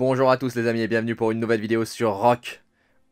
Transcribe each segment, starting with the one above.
Bonjour à tous les amis et bienvenue pour une nouvelle vidéo sur Rock.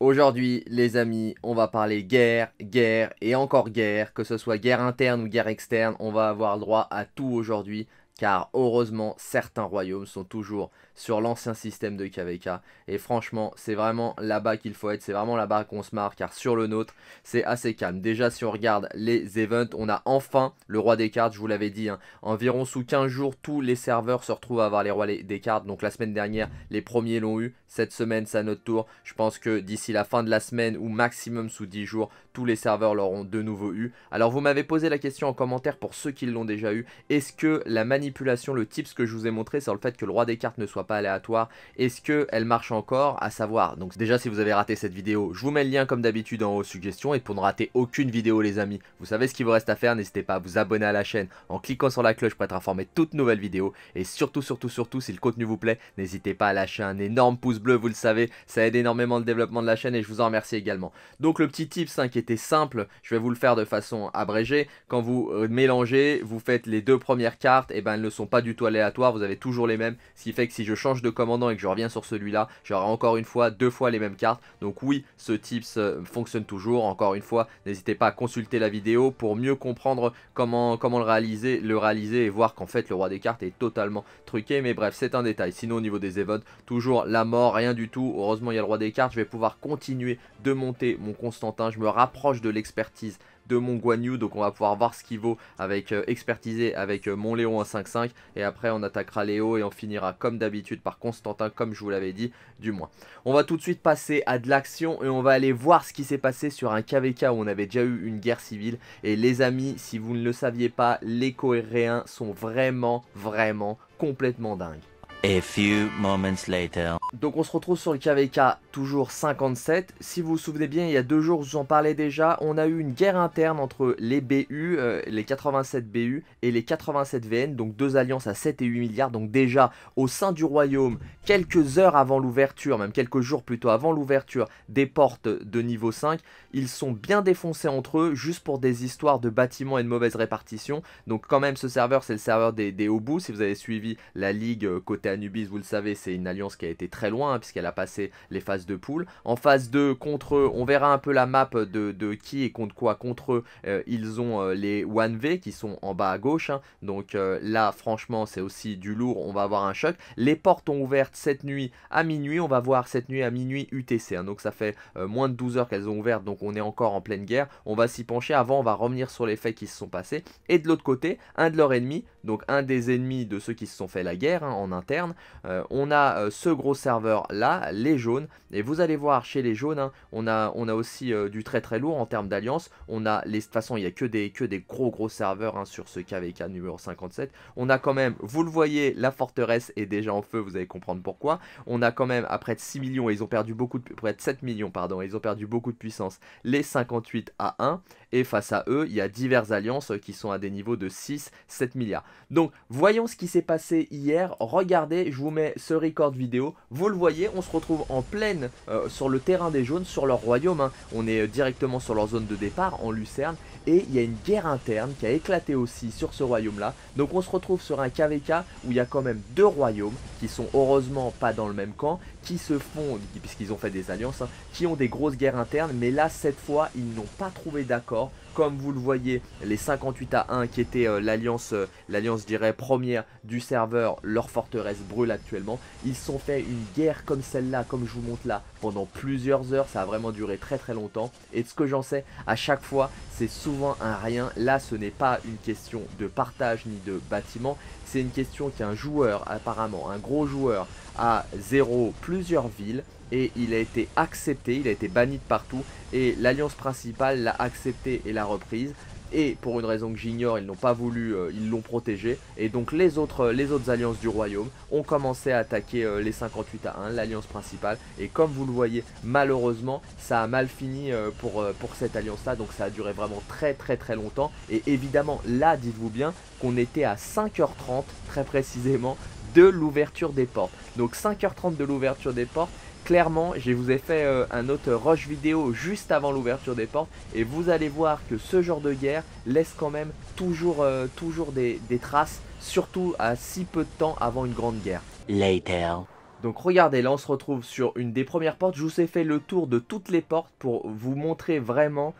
Aujourd'hui les amis, on va parler guerre, guerre et encore guerre, que ce soit guerre interne ou guerre externe, on va avoir droit à tout aujourd'hui car heureusement certains royaumes sont toujours sur l'ancien système de KVK et franchement c'est vraiment là-bas qu'il faut être, c'est vraiment là-bas qu'on se marre car sur le nôtre c'est assez calme. Déjà si on regarde les events, on a enfin le roi des cartes, je vous l'avais dit, hein. environ sous 15 jours tous les serveurs se retrouvent à avoir les rois des cartes, donc la semaine dernière les premiers l'ont eu, cette semaine c'est à notre tour, je pense que d'ici la fin de la semaine ou maximum sous 10 jours, tous les serveurs l'auront de nouveau eu. Alors vous m'avez posé la question en commentaire pour ceux qui l'ont déjà eu, est-ce que la manipulation le tips que je vous ai montré sur le fait que le roi des cartes ne soit pas aléatoire, est-ce qu'elle marche encore À savoir, donc déjà si vous avez raté cette vidéo, je vous mets le lien comme d'habitude en haut suggestion et pour ne rater aucune vidéo les amis, vous savez ce qu'il vous reste à faire, n'hésitez pas à vous abonner à la chaîne en cliquant sur la cloche pour être informé de toutes nouvelles vidéos et surtout surtout surtout si le contenu vous plaît, n'hésitez pas à lâcher un énorme pouce bleu, vous le savez, ça aide énormément le développement de la chaîne et je vous en remercie également. Donc le petit tips qui était simple, je vais vous le faire de façon abrégée, quand vous euh, mélangez, vous faites les deux premières cartes, et ben ne sont pas du tout aléatoires, vous avez toujours les mêmes, ce qui fait que si je change de commandant et que je reviens sur celui-là, j'aurai encore une fois deux fois les mêmes cartes. Donc oui, ce tips euh, fonctionne toujours, encore une fois, n'hésitez pas à consulter la vidéo pour mieux comprendre comment, comment le, réaliser, le réaliser et voir qu'en fait le roi des cartes est totalement truqué, mais bref, c'est un détail. Sinon au niveau des events, toujours la mort, rien du tout, heureusement il y a le roi des cartes, je vais pouvoir continuer de monter mon Constantin, je me rapproche de l'expertise de mon Guanyu. Donc on va pouvoir voir ce qu'il vaut avec euh, expertiser expertisé avec euh, mon Léon en 5-5. Et après on attaquera Léo et on finira comme d'habitude par Constantin comme je vous l'avais dit du moins. On va tout de suite passer à de l'action et on va aller voir ce qui s'est passé sur un KVK où on avait déjà eu une guerre civile. Et les amis si vous ne le saviez pas les Coréens sont vraiment vraiment complètement dingues. A few moments later. Donc on se retrouve sur le KVK toujours 57. Si vous vous souvenez bien, il y a deux jours, je vous en parlais déjà, on a eu une guerre interne entre les BU, euh, les 87 BU et les 87 VN, donc deux alliances à 7 et 8 milliards. Donc déjà au sein du royaume, quelques heures avant l'ouverture, même quelques jours plutôt avant l'ouverture des portes de niveau 5, ils sont bien défoncés entre eux juste pour des histoires de bâtiments et de mauvaise répartition. Donc quand même ce serveur, c'est le serveur des, des bouts. si vous avez suivi la ligue euh, côté Anubis, vous le savez, c'est une alliance qui a été très loin, hein, puisqu'elle a passé les phases de poule. En phase 2, contre eux, on verra un peu la map de, qui et contre quoi. Contre eux, euh, ils ont euh, les 1V qui sont en bas à gauche. Hein. donc euh, là, franchement, c'est aussi du lourd. On va avoir un choc. Les portes ont ouvertes cette nuit à minuit. On va voir cette nuit à minuit UTC. Hein. donc ça fait moins de 12 heures qu'elles ont ouvert. Donc on est encore en pleine guerre. On va s'y pencher. Avant, on va revenir sur les faits qui se sont passés. Et de l'autre côté, un de leurs ennemis, donc un des ennemis de ceux qui se sont fait la guerre en interne, euh, on a euh, ce gros serveur là, les jaunes. Et vous allez voir chez les jaunes, hein, on, a, on a aussi euh, du très très lourd en termes d'alliance. On a les, de toute façon, il n'y a que des, que des gros gros serveurs hein, sur ce KVK numéro 57. On a quand même, vous le voyez, la forteresse est déjà en feu, vous allez comprendre pourquoi. On a quand même à près de 6 millions, ils ont perdu beaucoup de, près de 7 millions, pardon, ils ont perdu beaucoup de puissance, les 58 à 1 et face à eux, il y a diverses alliances qui sont à des niveaux de 6, 7 milliards. Donc voyons ce qui s'est passé hier, regardez, je vous mets ce record vidéo, vous le voyez, on se retrouve en pleine euh, sur le terrain des jaunes, sur leur royaume, hein. on est euh, directement sur leur zone de départ en Lucerne, et il y a une guerre interne qui a éclaté aussi sur ce royaume là, donc on se retrouve sur un KVK où il y a quand même deux royaumes qui sont heureusement pas dans le même camp, qui se font, puisqu'ils ont fait des alliances, hein, qui ont des grosses guerres internes, mais là cette fois ils n'ont pas trouvé d'accord comme vous le voyez, les 58 à 1 qui étaient euh, l'alliance, euh, l'alliance, dirait première du serveur, leur forteresse brûle actuellement. Ils sont fait une guerre comme celle-là, comme je vous montre là, pendant plusieurs heures. Ça a vraiment duré très très longtemps. Et de ce que j'en sais, à chaque fois, c'est souvent un rien. Là, ce n'est pas une question de partage ni de bâtiment. C'est une question qu'un joueur, apparemment, un gros joueur, a zéro plusieurs villes et il a été accepté, il a été banni de partout et l'alliance principale l'a accepté et l'a reprise et pour une raison que j'ignore, ils n'ont pas voulu, euh, ils l'ont protégé. Et donc euh, les autres, alliances du royaume ont commencé à attaquer euh, les 58 à 1, l'alliance principale. Et comme vous le voyez, malheureusement, ça a mal fini pour, pour cette alliance-là. Donc ça a duré vraiment très très très longtemps. Et évidemment, là, dites-vous bien qu'on était à 5h30, très précisément, de l'ouverture des portes. Donc 5h30 de l'ouverture des portes clairement, je vous ai fait euh, un autre rush vidéo juste avant l'ouverture des portes et vous allez voir que ce genre de guerre laisse quand même toujours, euh, toujours des, des, traces, surtout à si peu de temps avant une grande guerre. Later. Donc regardez, là on se retrouve sur une des premières portes, je vous ai fait le tour de toutes les portes pour vous montrer vraiment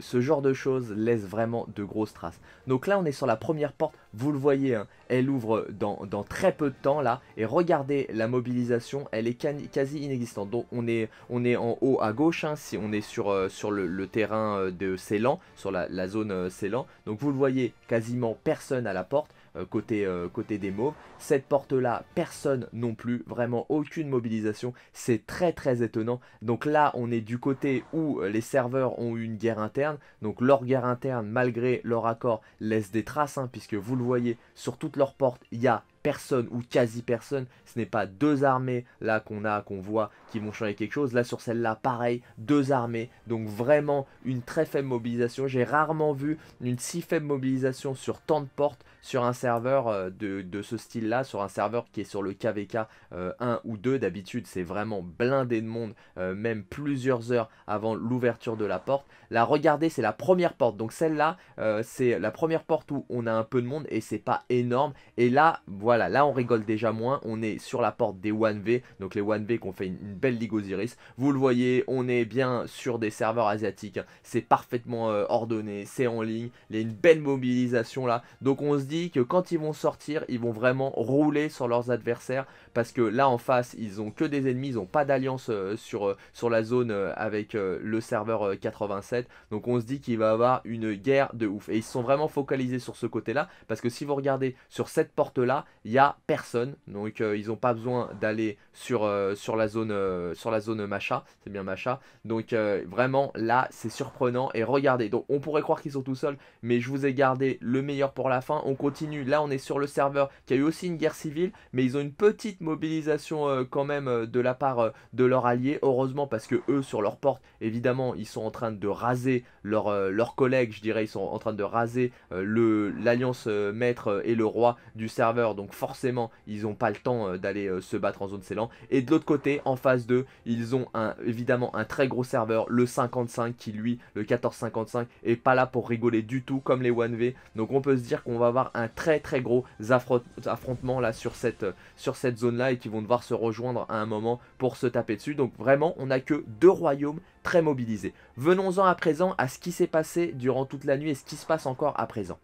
ce genre de choses laisse vraiment de grosses traces. Donc là, on est sur la première porte, vous le voyez, hein, elle ouvre dans, très peu de temps là, et regardez la mobilisation, elle est quasi inexistante. Donc on est, on est en haut à gauche, hein, si on est sur, euh, sur le, terrain euh, de Ceylan, sur la, la zone euh, Ceylan, donc vous le voyez, quasiment personne à la porte, euh, côté, euh, côté des mots Cette porte-là, personne non plus, vraiment aucune mobilisation. C'est très très étonnant. Donc là, on est du côté où euh, les serveurs ont eu une guerre interne. Donc leur guerre interne, malgré leur accord, laisse des traces, hein, puisque vous le voyez, sur toutes leurs portes, il y a personne ou quasi personne. Ce n'est pas deux armées là qu'on a, qu'on voit, qui vont changer quelque chose. Là sur celle-là, pareil, deux armées. Donc vraiment une très faible mobilisation. J'ai rarement vu une si faible mobilisation sur tant de portes sur un serveur euh, de, ce style-là, sur un serveur qui est sur le KVK 1 euh, ou 2. D'habitude, c'est vraiment blindé de monde, euh, même plusieurs heures avant l'ouverture de la porte. Là, regardez, c'est la première porte. Donc celle-là, c'est la première porte où on a un peu de monde et c'est pas énorme. Et là, voilà voilà, là on rigole déjà moins, on est sur la porte des 1V, donc les 1V qu'on fait une, belle ligue Vous le voyez, on est bien sur des serveurs asiatiques, c'est parfaitement euh, ordonné, c'est en ligne, il y a une belle mobilisation là. Donc on se dit que quand ils vont sortir, ils vont vraiment rouler sur leurs adversaires, parce que là en face, ils ont que des ennemis, ils n'ont pas d'alliance euh, sur, euh, sur la zone avec le serveur 87, donc on se dit qu'il va avoir une guerre de ouf. Et ils sont vraiment focalisés sur ce côté-là, parce que si vous regardez sur cette porte-là, il n'y a personne. Donc euh, ils n'ont pas besoin d'aller sur, euh, sur, la zone, euh, sur la zone Macha. C'est bien Macha. Donc euh, vraiment, là, c'est surprenant. Et regardez, donc on pourrait croire qu'ils sont tout seuls, mais je vous ai gardé le meilleur pour la fin. On continue. Là, on est sur le serveur qui a eu aussi une guerre civile, mais ils ont une petite mobilisation quand même de la part de leurs alliés. Heureusement, parce que eux, sur leur porte, évidemment, ils sont en train de raser leurs collègues, je dirais. Ils sont en train de raser l'alliance maître et le roi du serveur. Donc forcément, ils n'ont pas le temps d'aller se battre en zone céleste et de l'autre côté, en phase 2, ils ont évidemment un très gros serveur, le 55, qui lui, le 1455, est pas là pour rigoler du tout comme les 1V. Donc on peut se dire qu'on va avoir un très très gros affrontement là sur cette, sur cette zone là et qui vont devoir se rejoindre à un moment pour se taper dessus. Donc vraiment, on n'a que deux royaumes très mobilisés. Venons-en à présent à ce qui s'est passé durant toute la nuit et ce qui se passe encore à présent.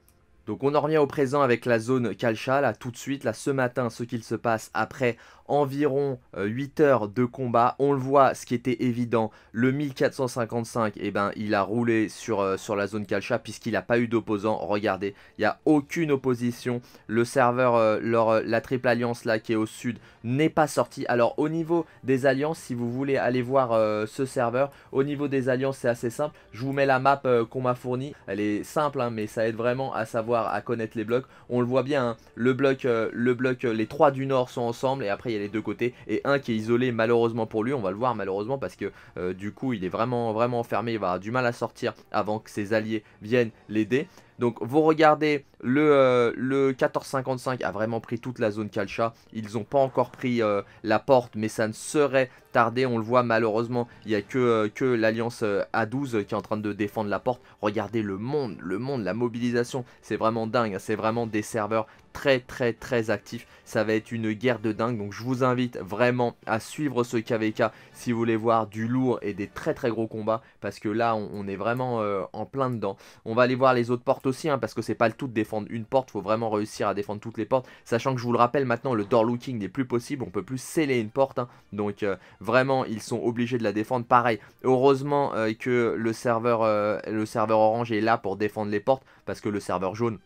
Donc on en revient au présent avec la zone Kalcha, là tout de suite, là ce matin, ce qu'il se passe après environ 8 euh, heures de combat. On le voit, ce qui était évident, le 1455, et eh ben, il a roulé sur, euh, sur la zone Kalcha puisqu'il n'a pas eu d'opposant. Regardez, il n'y a aucune opposition. Le serveur, euh, la triple alliance là qui est au sud, n'est pas sorti. Alors au niveau des alliances, si vous voulez aller voir ce serveur, au niveau des alliances c'est assez simple. Je vous mets la map qu'on m'a fournie. Elle est simple, hein, mais ça aide vraiment à savoir, à connaître les blocs. On le voit bien, hein. le bloc, le bloc les trois du nord sont ensemble et après il y a les deux côtés et un qui est isolé malheureusement pour lui, on va le voir malheureusement parce que euh, du coup il est vraiment vraiment enfermé, il va avoir du mal à sortir avant que ses alliés viennent l'aider donc vous regardez, le, euh, le 1455 a vraiment pris toute la zone Calcha. Ils n'ont pas encore pris euh, la porte, mais ça ne serait tardé. On le voit malheureusement, il n'y a que, euh, que l'alliance A12 qui est en train de défendre la porte. Regardez le monde, le monde, la mobilisation, c'est vraiment dingue. Hein. C'est vraiment des serveurs très très très actifs. Ça va être une guerre de dingue. Donc je vous invite vraiment à suivre ce KVK si vous voulez voir du lourd et des très très gros combats. Parce que là, on est vraiment en plein dedans. On va aller voir les autres portes aussi, hein, parce que c'est pas le tout de défendre une porte, faut vraiment réussir à défendre toutes les portes, sachant que je vous le rappelle maintenant, le door looking n'est plus possible, on peut plus sceller une porte, hein. donc euh, vraiment ils sont obligés de la défendre, pareil, heureusement euh, que le serveur, euh, le serveur orange est là pour défendre les portes, parce que le serveur jaune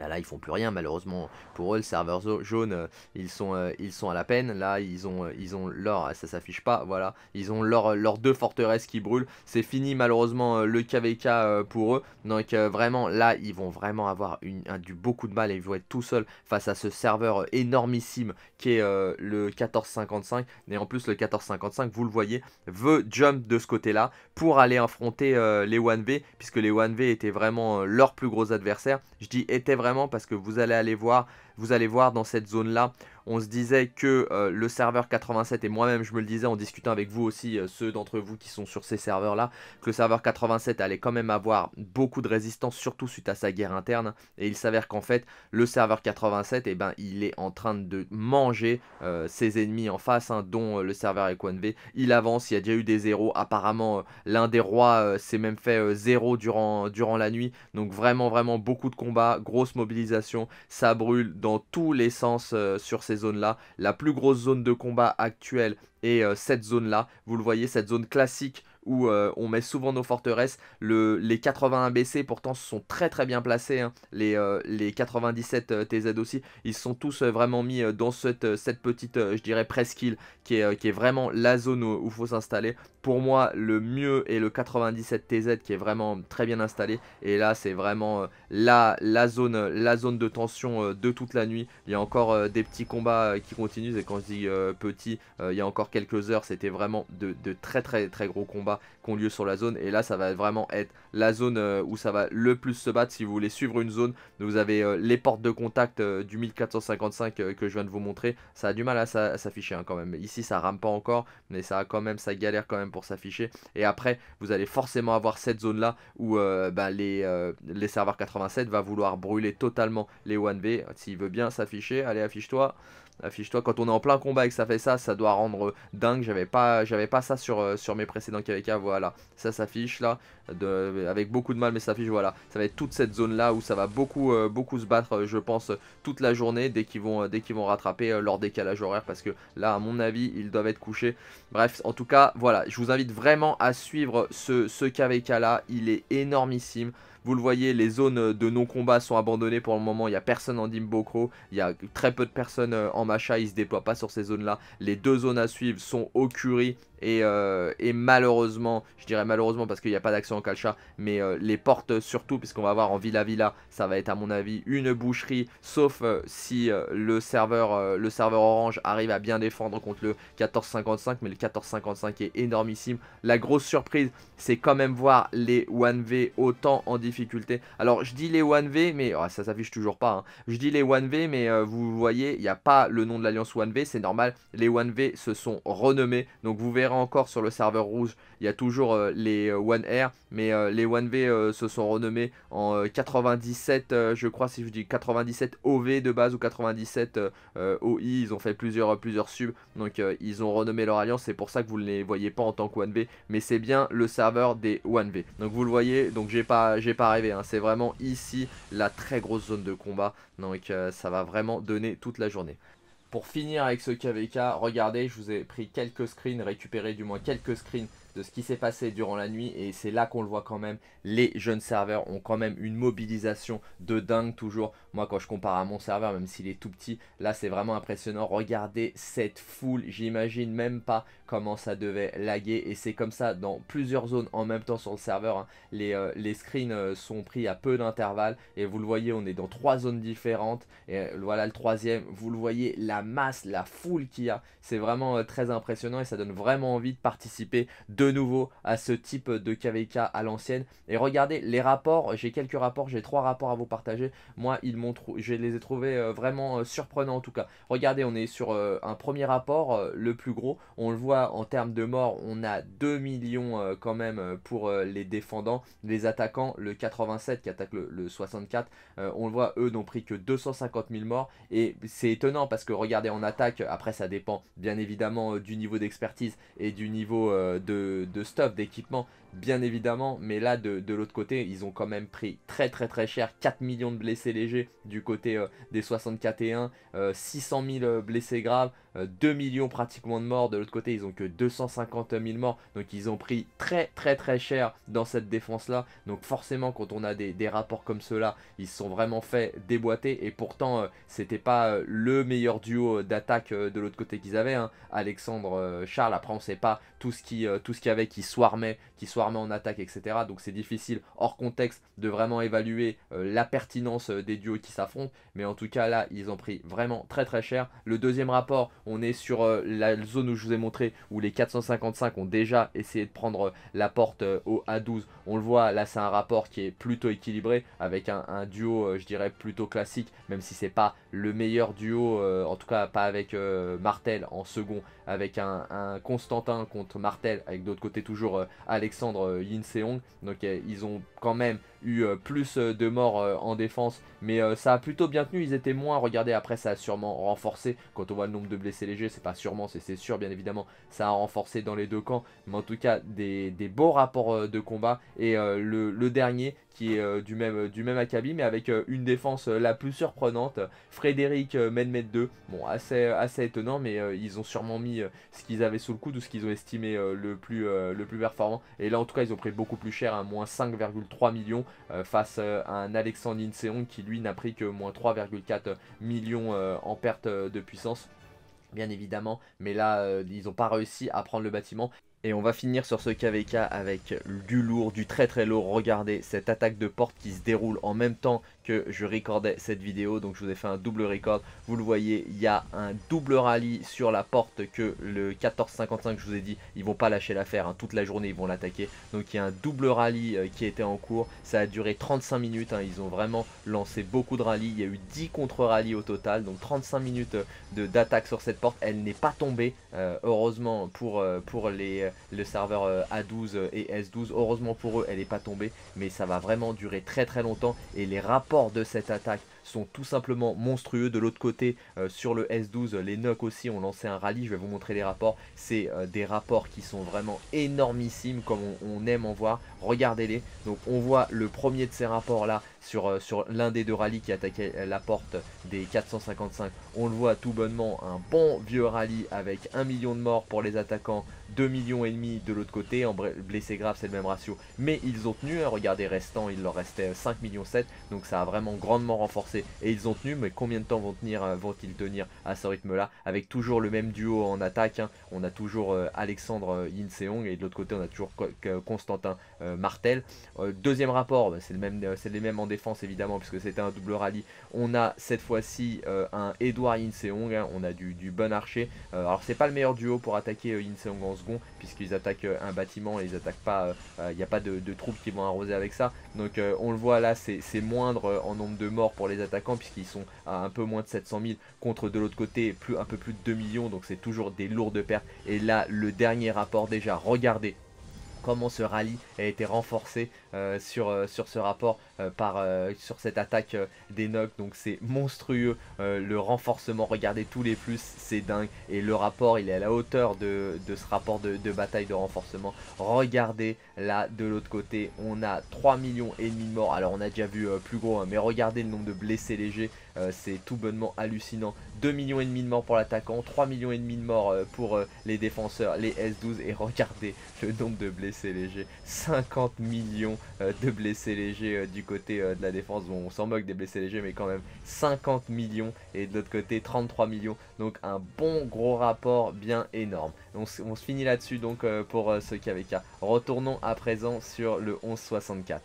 Là, ils font plus rien malheureusement. Pour eux, le serveur jaune, euh, ils sont, euh, ils sont à la peine. Là, ils ont, euh, ils ont leur, ah, ça s'affiche pas, voilà. Ils ont leurs leur deux forteresses qui brûlent. C'est fini malheureusement le KVK pour eux. Donc vraiment, là, ils vont vraiment avoir du beaucoup de mal et ils vont être tout seuls face à ce serveur énormissime qui est le 1455. Et en plus, le 1455, vous le voyez, veut jump de ce côté-là pour aller affronter les 1V, puisque les 1V étaient vraiment leur plus gros adversaire. Je dis était vraiment vraiment parce que vous allez aller voir vous allez voir dans cette zone-là, on se disait que euh, le serveur 87, et moi-même je me le disais en discutant avec vous aussi, euh, ceux d'entre vous qui sont sur ces serveurs-là, que le serveur 87 allait quand même avoir beaucoup de résistance, surtout suite à sa guerre interne. Et il s'avère qu'en fait, le serveur 87, et eh ben, il est en train de manger euh, ses ennemis en face, hein, dont le serveur V. Il avance, il y a déjà eu des zéros. Apparemment, l'un des rois s'est même fait zéro durant, durant la nuit. Donc vraiment, vraiment beaucoup de combats, grosse mobilisation, ça brûle dans tous les sens euh, sur ces zones-là. La plus grosse zone de combat actuelle est euh, cette zone-là. Vous le voyez, cette zone classique où euh, on met souvent nos forteresses. Le, les 81 BC pourtant sont très très bien placés. Hein. Les, les, 97 TZ aussi, ils sont tous vraiment mis dans cette, cette petite, je dirais, presqu'île qui est, qui est vraiment la zone où il faut s'installer pour moi, le mieux est le 97TZ qui est vraiment très bien installé. Et là, c'est vraiment euh, la, zone, la zone de tension euh, de toute la nuit. Il y a encore euh, des petits combats qui continuent. Et quand je dis petit, il y a encore quelques heures, c'était vraiment de, très très très gros combats qui ont lieu sur la zone. Et là, ça va vraiment être la zone où ça va le plus se battre. Si vous voulez suivre une zone, vous avez les portes de contact du 1455 que je viens de vous montrer. Ça a du mal à, s'afficher hein, quand même. Ici, ça rame pas encore, mais ça a quand même, ça galère quand même s'afficher. Et après, vous allez forcément avoir cette zone là où euh, bah, les, euh, les serveurs 87 va vouloir brûler totalement les 1v. S'il veut bien s'afficher, allez affiche-toi. Affiche-toi, quand on est en plein combat et que ça fait ça, ça doit rendre dingue. J'avais pas, j'avais pas ça sur, euh, sur mes précédents KVK. Voilà, ça s'affiche là avec beaucoup de mal, mais ça fiche, voilà. Ça va être toute cette zone-là où ça va beaucoup, euh, beaucoup se battre, je pense, toute la journée dès qu'ils vont, euh, dès qu'ils vont rattraper euh, leur décalage horaire, parce que là, à mon avis, ils doivent être couchés. Bref, en tout cas, voilà, je vous invite vraiment à suivre ce, ce KVK-là, il est énormissime. Vous le voyez, les zones de non-combat sont abandonnées pour le moment. Il n'y a personne en Dimbokro. Il y a très peu de personnes en Macha. Ils ne se déploient pas sur ces zones-là. Les deux zones à suivre sont curry euh, et, malheureusement, je dirais malheureusement parce qu'il n'y a pas d'accès en calcha, mais euh, les portes euh, surtout, puisqu'on va voir en Villa Villa, ça va être à mon avis une boucherie, sauf si le, serveur, le serveur orange arrive à bien défendre contre le 1455, mais le 1455 est énormissime. La grosse surprise, c'est quand même voir les 1V autant en difficulté. Alors je dis les 1V, mais oh, ça s'affiche toujours pas. Hein. Je dis les 1V, mais vous voyez, il n'y a pas le nom de l'alliance 1V, c'est normal, les 1V se sont renommés, donc vous verrez encore sur le serveur rouge, il y a toujours euh, les 1R euh, mais euh, les 1 V se sont renommés en 97, je crois si je dis 97 OV de base ou 97 OI, ils ont fait plusieurs, plusieurs subs, donc ils ont renommé leur alliance, c'est pour ça que vous ne les voyez pas en tant que One V, mais c'est bien le serveur des 1 V. Donc vous le voyez, donc j'ai pas, pas rêvé, hein. c'est vraiment ici la très grosse zone de combat, donc ça va vraiment donner toute la journée. Pour finir avec ce KVK, regardez, je vous ai pris quelques screens, récupéré du moins quelques screens de ce qui s'est passé durant la nuit et c'est là qu'on le voit quand même, les jeunes serveurs ont quand même une mobilisation de dingue toujours. Moi quand je compare à mon serveur, même s'il est tout petit, là c'est vraiment impressionnant. Regardez cette foule, j'imagine même pas comment ça devait laguer et c'est comme ça dans plusieurs zones en même temps sur le serveur. Hein. Les, euh, les, screens euh, sont pris à peu d'intervalle et vous le voyez on est dans trois zones différentes et euh, voilà le troisième vous le voyez la masse, la foule qu'il y a c'est vraiment très impressionnant et ça donne vraiment envie de participer de nouveau à ce type de KVK à l'ancienne et regardez les rapports, j'ai quelques rapports, j'ai trois rapports à vous partager, moi ils je les ai trouvés vraiment surprenants en tout cas regardez on est sur un premier rapport le plus gros, on le voit en termes de morts, on a 2 millions euh, quand même euh, pour euh, les défendants. Les attaquants, le 87 qui attaque le, 64, on le voit, eux n'ont pris que 250 000 morts. Et c'est étonnant parce que regardez en attaque, après ça dépend bien évidemment du niveau d'expertise et du niveau de, de stuff, d'équipement bien évidemment. Mais là, de, l'autre côté, ils ont quand même pris très très très cher 4 millions de blessés légers du côté euh, des 64 et 1, 600 000 blessés graves, 2 euh, millions pratiquement de morts. De l'autre côté, ils ont que 250 000 morts. Donc ils ont pris très très très cher dans cette défense là. Donc forcément, quand on a des, rapports comme ceux-là, ils se sont vraiment fait déboîter. Et pourtant, euh, c'était pas le meilleur duo d'attaque de l'autre côté qu'ils avaient. Hein. Alexandre Charles, après on sait pas tout ce qui euh, tout ce qu'il y avait qui soit qui en attaque, etc. Donc c'est difficile hors contexte de vraiment évaluer euh, la pertinence euh, des duos qui s'affrontent. Mais en tout cas là, ils ont pris vraiment très très cher. Le deuxième rapport, on est sur la zone où je vous ai montré où les 455 ont déjà essayé de prendre la porte au A12. On le voit là, c'est un rapport qui est plutôt équilibré avec un, un duo, je dirais plutôt classique, même si c'est pas le meilleur duo, en tout cas pas avec Martel en second avec un, Constantin contre Martel, avec d'autre côté toujours euh, Alexandre euh, Yin Seong. Donc euh, ils ont quand même eu euh, plus euh, de morts euh, en défense, mais ça a plutôt bien tenu, ils étaient moins, regardez après ça a sûrement renforcé, quand on voit le nombre de blessés légers, c'est pas sûrement, c'est sûr bien évidemment, ça a renforcé dans les deux camps, mais en tout cas des, beaux rapports de combat, et le, dernier qui est du même du même acabit mais avec une défense la plus surprenante Frédéric Medmed 2 bon assez assez étonnant mais ils ont sûrement mis ce qu'ils avaient sous le coude ou ce qu'ils ont estimé le plus le plus performant et là en tout cas ils ont pris beaucoup plus cher à hein. moins 5,3 millions euh, face euh, à un Alexandre Inseon qui lui n'a pris que moins 3,4 millions euh, en perte de puissance bien évidemment, mais là ils n'ont pas réussi à prendre le bâtiment. Et on va finir sur ce KVK avec du lourd, du très très lourd. Regardez cette attaque de porte qui se déroule en même temps je recordais cette vidéo. Donc je vous ai fait un double record. Vous le voyez, il y a un double rallye sur la porte que le 1455, je vous ai dit, ils vont pas lâcher l'affaire. Hein. Toute la journée, ils vont l'attaquer. Donc il y a un double rallye euh, qui était en cours. Ça a duré 35 minutes. Hein. Ils ont vraiment lancé beaucoup de rallyes. Il y a eu 10 contre-rallyes au total. Donc 35 minutes euh, d'attaque sur cette porte. Elle n'est pas tombée, euh, heureusement, pour, pour les, le serveur A12 et S12. Heureusement pour eux, elle n'est pas tombée. Mais ça va vraiment durer très très longtemps. Et les rapports de cette attaque sont tout simplement monstrueux. De l'autre côté, euh, sur le S12, les Nocs aussi ont lancé un rallye. Je vais vous montrer les rapports. C'est euh, des rapports qui sont vraiment énormissimes, comme on aime en voir. Regardez-les. Donc on voit le premier de ces rapports-là, euh, sur, l'un des deux rallyes qui attaquait la porte des 455. On le voit tout bonnement, un bon vieux rallye avec 1 million de morts pour les attaquants, 2 millions et demi de l'autre côté, en blessés graves c'est le même ratio. Mais ils ont tenu, hein. regardez restant, il leur restait 5 millions 7, donc ça a vraiment grandement renforcé. Et ils ont tenu, mais combien de temps vont tenir euh, vont-ils tenir à ce rythme-là Avec toujours le même duo en attaque, hein. on a toujours euh, Alexandre, Alexandre Seong, et de l'autre côté on a toujours Constantin Martel. deuxième rapport, bah, c'est le même, les mêmes en évidemment puisque c'était un double rallye. On a cette fois-ci euh, un Edouard Inseong, hein. on a du, bon archer. Euh, alors c'est pas le meilleur duo pour attaquer euh, Inseong en second puisqu'ils attaquent un bâtiment et ils attaquent pas, il n'y a pas de, de, troupes qui vont arroser avec ça. Donc on le voit là c'est moindre en nombre de morts pour les attaquants puisqu'ils sont à un peu moins de 700 000 contre de l'autre côté plus, un peu plus de 2 millions donc c'est toujours des lourdes pertes. Et là le dernier rapport déjà, regardez comment ce rallye a été renforcé euh, sur, euh, sur ce rapport euh, par sur cette attaque des Nox. Donc c'est monstrueux le renforcement. Regardez tous les plus, c'est dingue. Et le rapport, il est à la hauteur de, ce rapport de, bataille de renforcement. Regardez là de l'autre côté, on a 3 millions et demi de morts. Alors on a déjà vu plus gros, hein, mais regardez le nombre de blessés légers. Euh, c'est tout bonnement hallucinant. 2 millions et demi de morts pour l'attaquant, 3 millions et demi de morts euh, pour euh, les défenseurs, les S12 et regardez le nombre de blessés légers. 50 millions de blessés légers du côté de la défense. Bon, on s'en moque des blessés légers mais quand même 50 millions et de l'autre côté 33 millions. Donc un bon gros rapport bien énorme. On, se finit là-dessus donc pour ce KVK. Retournons à présent sur le 1164.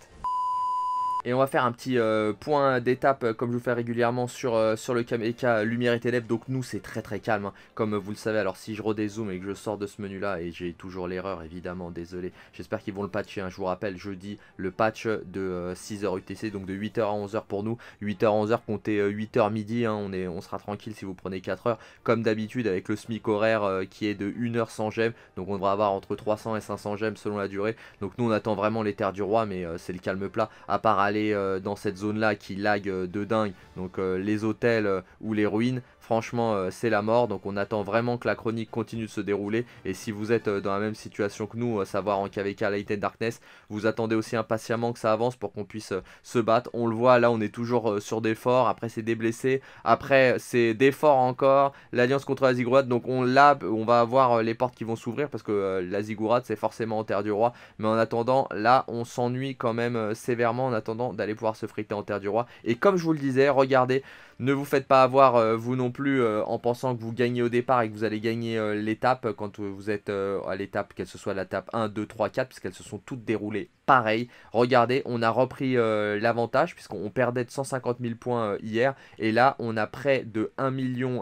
Et on va faire un petit euh, point d'étape euh, comme je vous fais régulièrement sur, euh, sur le Kameka Lumière et Ténèbres. Donc nous c'est très très calme hein. comme vous le savez. Alors si je redézoome et que je sors de ce menu là et j'ai toujours l'erreur évidemment désolé. J'espère qu'ils vont le patcher. Hein. Je vous rappelle jeudi le patch de 6h UTC donc de 8h à 11h pour nous. 8h à 11h comptez 8h midi. Hein. On, est, on sera tranquille si vous prenez 4h comme d'habitude avec le SMIC horaire qui est de 1h 100 gemmes. Donc on devra avoir entre 300 et 500 gemmes selon la durée. Donc nous on attend vraiment les terres du roi mais c'est le calme plat à part à euh, dans cette zone-là qui lag euh, de dingue, donc euh, les hôtels ou les ruines, franchement c'est la mort. Donc on attend vraiment que la chronique continue de se dérouler. Et si vous êtes dans la même situation que nous, savoir en KVK Light and Darkness, vous attendez aussi impatiemment que ça avance pour qu'on puisse se battre. On le voit, là on est toujours sur des forts, après c'est des blessés, après c'est des forts encore, l'alliance contre la Ziggurat Donc on l'a, on va avoir les portes qui vont s'ouvrir parce que la Ziggurat c'est forcément en terre du roi. Mais en attendant, là on s'ennuie quand même sévèrement en attendant d'aller pouvoir se friter en terre du roi. Et comme je vous le disais, regardez ne vous faites pas avoir euh, vous non plus euh, en pensant que vous gagnez au départ et que vous allez gagner euh, l'étape quand vous êtes à l'étape, qu'elle se soit l'étape 1, 2, 3, 4, puisqu'elles se sont toutes déroulées pareil. Regardez, on a repris l'avantage puisqu'on perdait de 150 000 points hier et là on a près de 1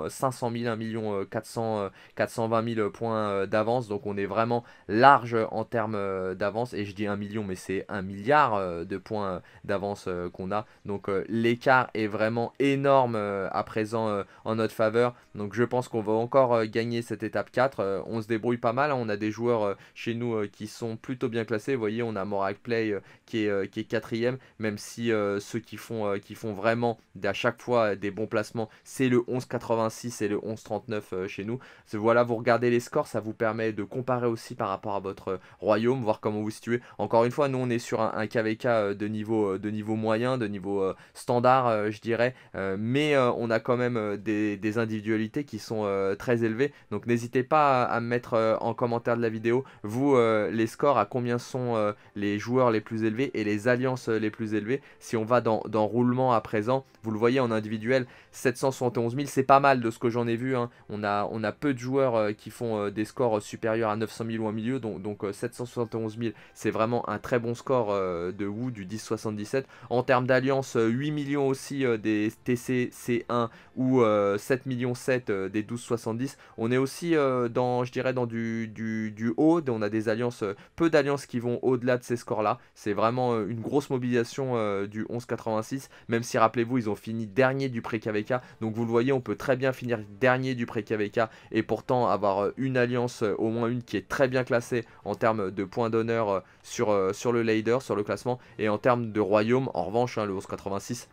500 000, 1 400, 420 000 points d'avance. Donc on est vraiment large en termes d'avance et je dis 1 million mais c'est 1 milliard de points d'avance qu'on a. Donc l'écart est vraiment énorme euh, à présent euh, en notre faveur. Donc je pense qu'on va encore euh, gagner cette étape 4. on se débrouille pas mal. Hein. On a des joueurs chez nous qui sont plutôt bien classés. Vous voyez, on a Morak Play qui est, qui est quatrième, même si ceux qui font, qui font vraiment à chaque fois des bons placements, c'est le 11,86 et le 11,39 chez nous. Voilà, vous regardez les scores, ça vous permet de comparer aussi par rapport à votre royaume, voir comment vous situez. Encore une fois, nous on est sur un, un KVK de niveau, de niveau moyen, de niveau standard, je dirais, mais euh, on a quand même euh, des, individualités qui sont euh, très élevées. Donc n'hésitez pas à, me mettre en commentaire de la vidéo, vous, les scores, à combien sont les joueurs les plus élevés et les alliances les plus élevées. Si on va dans, roulement à présent, vous le voyez en individuel, 771 000, c'est pas mal de ce que j'en ai vu. Hein. On, a, on a peu de joueurs qui font des scores supérieurs à 900 000 ou un milieu, donc, 771 000, c'est vraiment un très bon score de Wu du 1077. En termes d'alliance, 8 millions aussi des TC C1 ou 7 euh, millions 7 euh, des 12,70. On est aussi euh, dans, je dirais, dans du, du, haut. On a des alliances, peu d'alliances qui vont au-delà de ces scores-là. C'est vraiment une grosse mobilisation du 11,86. Même si, rappelez-vous, ils ont fini dernier du pré-KVK. Donc vous le voyez, on peut très bien finir dernier du pré-KVK et pourtant avoir une alliance, au moins une qui est très bien classée en termes de points d'honneur sur, sur le leader, sur le classement et en termes de royaume. En revanche, hein, le 11,86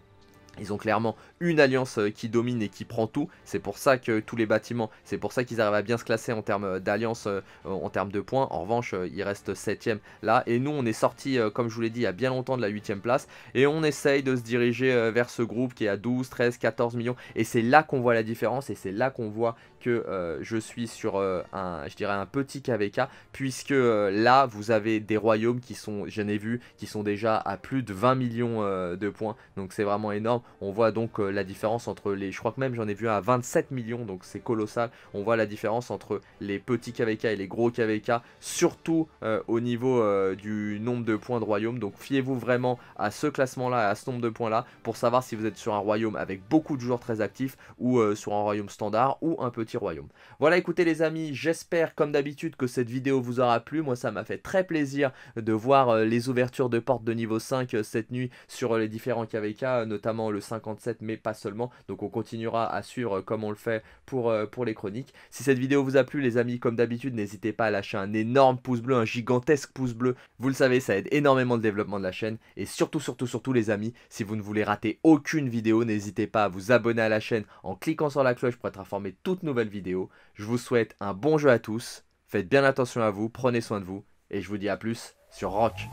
ils ont clairement une alliance euh, qui domine et qui prend tout. C'est pour ça que tous les bâtiments, c'est pour ça qu'ils arrivent à bien se classer en termes euh, d'alliance, euh, en termes de points. En revanche, ils restent 7 là. Et nous, on est sorti, comme je vous l'ai dit, il y a bien longtemps de la huitième place. Et on essaye de se diriger vers ce groupe qui est à 12, 13, 14 millions. Et c'est là qu'on voit la différence et c'est là qu'on voit euh, je suis sur euh, un, je dirais un petit KVK, puisque euh, là, vous avez des royaumes qui sont, j'en ai vu, qui sont déjà à plus de 20 millions de points, donc c'est vraiment énorme. On voit donc la différence entre les, je crois que même j'en ai vu à 27 millions, donc c'est colossal. On voit la différence entre les petits KVK et les gros KVK, surtout au niveau du nombre de points de royaume. Donc fiez-vous vraiment à ce classement-là, à ce nombre de points-là, pour savoir si vous êtes sur un royaume avec beaucoup de joueurs très actifs, ou sur un royaume standard, ou un petit royaume. Voilà, écoutez les amis, j'espère comme d'habitude que cette vidéo vous aura plu. Moi, ça m'a fait très plaisir de voir euh, les ouvertures de portes de niveau 5 euh, cette nuit sur euh, les différents KVK, notamment le 57, mais pas seulement. Donc on continuera à suivre comme on le fait pour, pour les chroniques. Si cette vidéo vous a plu, les amis, comme d'habitude, n'hésitez pas à lâcher un énorme pouce bleu, un gigantesque pouce bleu. Vous le savez, ça aide énormément le développement de la chaîne. Et surtout, surtout, surtout, les amis, si vous ne voulez rater aucune vidéo, n'hésitez pas à vous abonner à la chaîne en cliquant sur la cloche pour être informé de toutes nos vidéo. Je vous souhaite un bon jeu à tous. Faites bien attention à vous, prenez soin de vous. Et je vous dis à plus sur Rock.